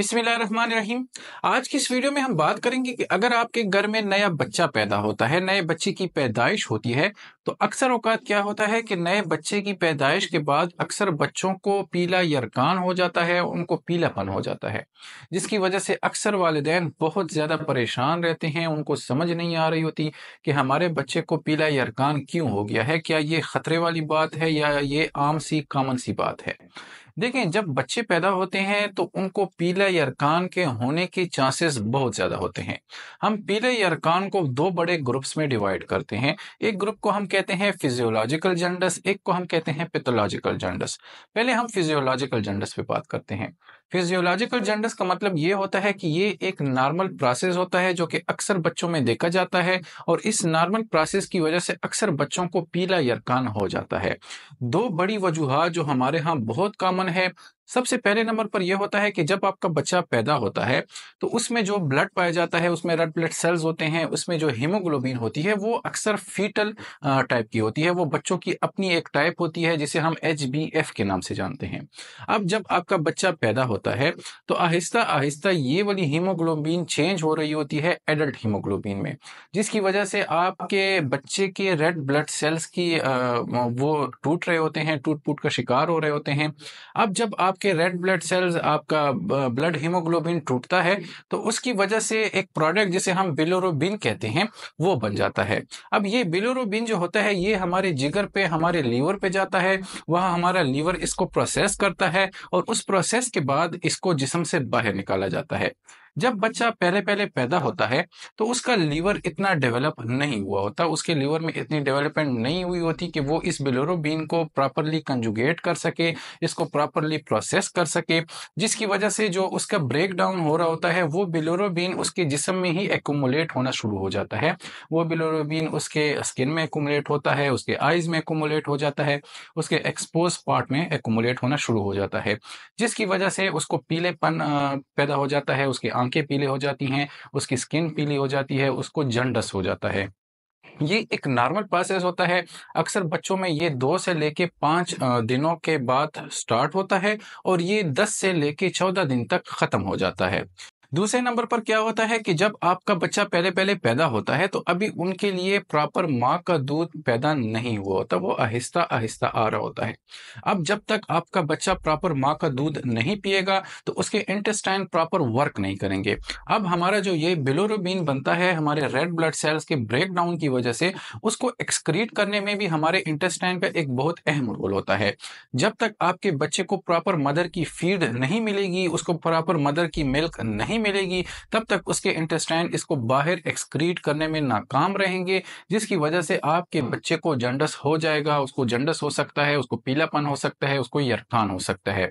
बिस्मिल्लाहिर्रहमानिर्रहीम आज की इस वीडियो में हम बात करेंगे कि अगर आपके घर में नया बच्चा पैदा होता है नए बच्चे की पैदाइश होती है तो अक्सर औकात क्या होता है कि नए बच्चे की पैदाइश के बाद अक्सर बच्चों को पीला यरकान हो जाता है उनको पीलापन हो जाता है जिसकी वजह से अक्सर वालदेन बहुत ज़्यादा परेशान रहते हैं उनको समझ नहीं आ रही होती कि हमारे बच्चे को पीला यरकान क्यों हो गया है क्या ये खतरे वाली बात है या ये आम सी कामन सी बात है देखें जब बच्चे पैदा होते हैं तो उनको पीले यरकान के होने के चांसेस बहुत ज़्यादा होते हैं हम पीले यरकान को दो बड़े ग्रुप्स में डिवाइड करते हैं एक ग्रुप को हम कहते हैं फिजियोलॉजिकल जंडस एक को हम कहते हैं पेथोलॉजिकल जंडस पहले हम फिजियोलॉजिकल जंडस पे बात करते हैं फिजियोलॉजिकल जेंडर्स का मतलब ये होता है कि ये एक नॉर्मल प्रोसेस होता है जो कि अक्सर बच्चों में देखा जाता है और इस नॉर्मल प्रोसेस की वजह से अक्सर बच्चों को पीला यरकान हो जाता है दो बड़ी वजूहत जो हमारे यहाँ बहुत कॉमन है सबसे पहले नंबर पर यह होता है कि जब आपका बच्चा पैदा होता है तो उसमें जो ब्लड पाया जाता है उसमें रेड ब्लड सेल्स होते हैं उसमें जो हीमोग्लोबिन होती है वो अक्सर फीटल टाइप की होती है वो बच्चों की अपनी एक टाइप होती है जिसे हम एच के नाम से जानते हैं अब जब आपका बच्चा पैदा होता है तो आहिस्ता आहिस्ता ये वाली हीमोग्लोबिन चेंज हो रही होती है एडल्ट हीमोग्लोबिन में जिसकी वजह से आपके बच्चे के रेड ब्लड सेल्स की वो टूट रहे होते हैं टूट फूट का शिकार हो रहे होते हैं अब जब आप आपके रेड ब्लड सेल्स आपका ब्लड हीमोग्लोबिन टूटता है तो उसकी वजह से एक प्रोडक्ट जिसे हम बिलोरोबिन कहते हैं वो बन जाता है अब ये बिलोरोबिन जो होता है ये हमारे जिगर पे हमारे लीवर पे जाता है वह हमारा लीवर इसको प्रोसेस करता है और उस प्रोसेस के बाद इसको जिसम से बाहर निकाला जाता है जब बच्चा पहले पहले पैदा होता है तो उसका लीवर इतना डेवलप नहीं हुआ होता उसके लीवर में इतनी डेवलपमेंट नहीं हुई होती कि वो इस बिलोरोबीन को प्रॉपरली कंजुगेट कर सके इसको प्रॉपरली प्रोसेस कर सके जिसकी वजह से जो उसका ब्रेक डाउन हो रहा होता है वो बिलोरोबीन उसके जिसम में ही एकोमुलेट होना शुरू हो जाता है वो बिलोरोबीन उसके स्किन में एकोमोलेट होता है उसके आइज में एकोमोलेट हो जाता है उसके एक्सपोज पार्ट में एकोमोलेट होना शुरू हो जाता है जिसकी वजह से उसको पीलेपन पैदा हो जाता है उसके आंख आंखें पीले हो जाती हैं उसकी स्किन पीली हो जाती है उसको जंडस हो जाता है ये एक नॉर्मल प्रोसेस होता है अक्सर बच्चों में ये दो से लेके पांच दिनों के बाद स्टार्ट होता है और ये दस से लेके चौदह दिन तक ख़त्म हो जाता है दूसरे नंबर पर क्या होता है कि जब आपका बच्चा पहले पहले पैदा होता है तो अभी उनके लिए प्रॉपर माँ का दूध पैदा नहीं हुआ होता वो आहिस्ता आहिस्ता आ रहा होता है अब जब तक आपका बच्चा प्रॉपर माँ का दूध नहीं पिएगा तो उसके इंटेस्टाइन प्रॉपर वर्क नहीं करेंगे अब हमारा जो ये बिलोरोबीन बनता है हमारे रेड ब्लड सेल्स के ब्रेक डाउन की वजह से उसको एक्सक्रीट करने में भी हमारे इंटेस्टाइन पर एक बहुत अहम रोल होता है जब तक आपके बच्चे को प्रॉपर मदर की फीड नहीं मिलेगी उसको प्रॉपर मदर की मिल्क नहीं नहीं मिलेगी तब तक उसके इंटेस्टाइन इसको बाहर एक्सक्रीट करने में नाकाम रहेंगे जिसकी वजह से आपके बच्चे को जंडस हो जाएगा उसको जंडस हो सकता है उसको पीलापन हो सकता है उसको यरथान हो सकता है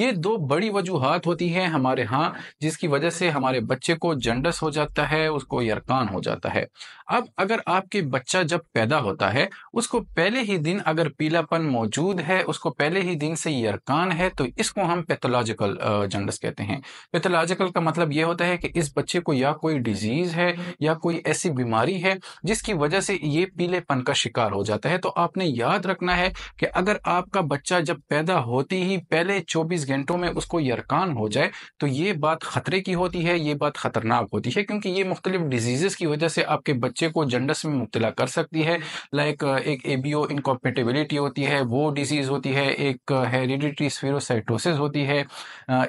ये दो बड़ी वजूहत होती है हमारे यहाँ जिसकी वजह से हमारे बच्चे को जंडस हो जाता है उसको यरकान हो जाता है अब अगर आपके बच्चा जब पैदा होता है उसको पहले ही दिन अगर पीलापन मौजूद है उसको पहले ही दिन से यरकान है तो इसको हम पैथोलॉजिकल जंडस कहते हैं पैथोलॉजिकल का मतलब मतलब ये होता है कि इस बच्चे को या कोई डिजीज है या कोई ऐसी बीमारी है जिसकी वजह से ये पीलेपन का शिकार हो जाता है तो आपने याद रखना है कि अगर आपका बच्चा जब पैदा होती ही पहले 24 घंटों में उसको यरकान हो जाए तो ये बात खतरे की होती है ये बात खतरनाक होती है क्योंकि ये मुख्तलिफ डिजीज़ की वजह से आपके बच्चे को जंडस में मुबतला कर सकती है लाइक एक ए बी ओ इनकॉम्पेटेबिलिटी होती है वो डिजीज़ होती है एक हेरिडिटी स्फेरोसाइटोसिस होती है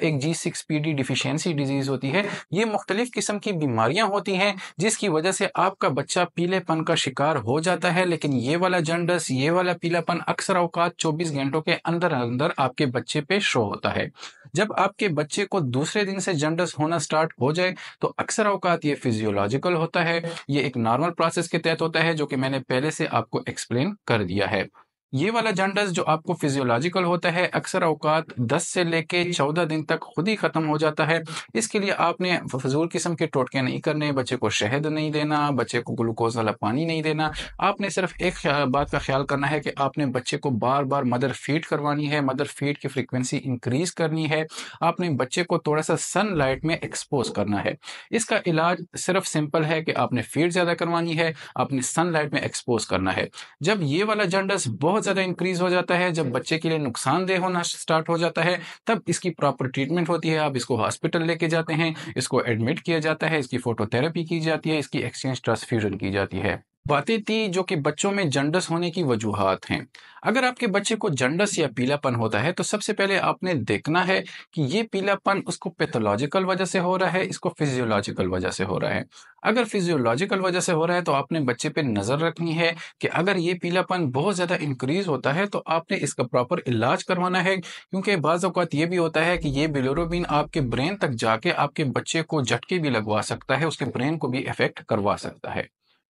एक G six P D deficiency disease होती होती है ये मुख्तलिफ किस्म की बीमारियां होती हैं जिसकी वजह से आपका बच्चा पीलेपन का शिकार हो जाता है लेकिन ये वाला जंडस ये वाला पीलापन अक्सर अवकात चौबीस घंटों के अंदर अंदर आपके बच्चे पे शो होता है जब आपके बच्चे को दूसरे दिन से जंडस होना स्टार्ट हो जाए तो अक्सर अवकात ये फिजियोलॉजिकल होता है ये एक नॉर्मल प्रोसेस के तहत होता है जो कि मैंने पहले से आपको एक्सप्लेन कर दिया है ये वाला जंडस जो आपको फिजियोलॉजिकल होता है अक्सर अवकात 10 से लेके 14 दिन तक खुद ही ख़त्म हो जाता है इसके लिए आपने फजूल किस्म के टोटके नहीं करने बच्चे को शहद नहीं देना बच्चे को ग्लूकोज वाला पानी नहीं देना आपने सिर्फ एक बात का ख्याल करना है कि आपने बच्चे को बार बार मदर फीड करवानी है मदर फीड की फ्रिक्वेंसी इंक्रीज करनी है आपने बच्चे को थोड़ा सा सन लाइट में एक्सपोज करना है इसका इलाज सिर्फ सिंपल है कि आपने फीड ज़्यादा करवानी है आपने सन लाइट में एक्सपोज करना है जब ये वाला जंडस बहुत बहुत ज़्यादा इंक्रीज हो जाता है जब बच्चे के लिए नुकसानदेह होना स्टार्ट हो जाता है तब इसकी प्रॉपर ट्रीटमेंट होती है आप इसको हॉस्पिटल लेके जाते हैं इसको एडमिट किया जाता है इसकी फोटोथेरेपी की जाती है इसकी एक्सचेंज ट्रांसफ्यूजन की जाती है बातें थी जो कि बच्चों में जंडस होने की वजूहत हैं अगर आपके बच्चे को जंडस या पीलापन होता है तो सबसे पहले आपने देखना है कि ये पीलापन उसको पैथोलॉजिकल वजह से हो रहा है इसको फिजियोलॉजिकल वजह से हो रहा है अगर फिजियोलॉजिकल वजह से हो रहा है तो आपने बच्चे पे नज़र रखनी है कि अगर ये पीलापन बहुत ज़्यादा इंक्रीज होता है तो आपने इसका प्रॉपर इलाज करवाना है क्योंकि बाज़ अवत ये भी होता है कि ये बिलोरोबिन आपके ब्रेन तक जाके आपके बच्चे को झटके भी लगवा सकता है उसके ब्रेन को भी इफेक्ट करवा सकता है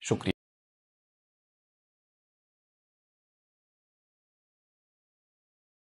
शुक्रिया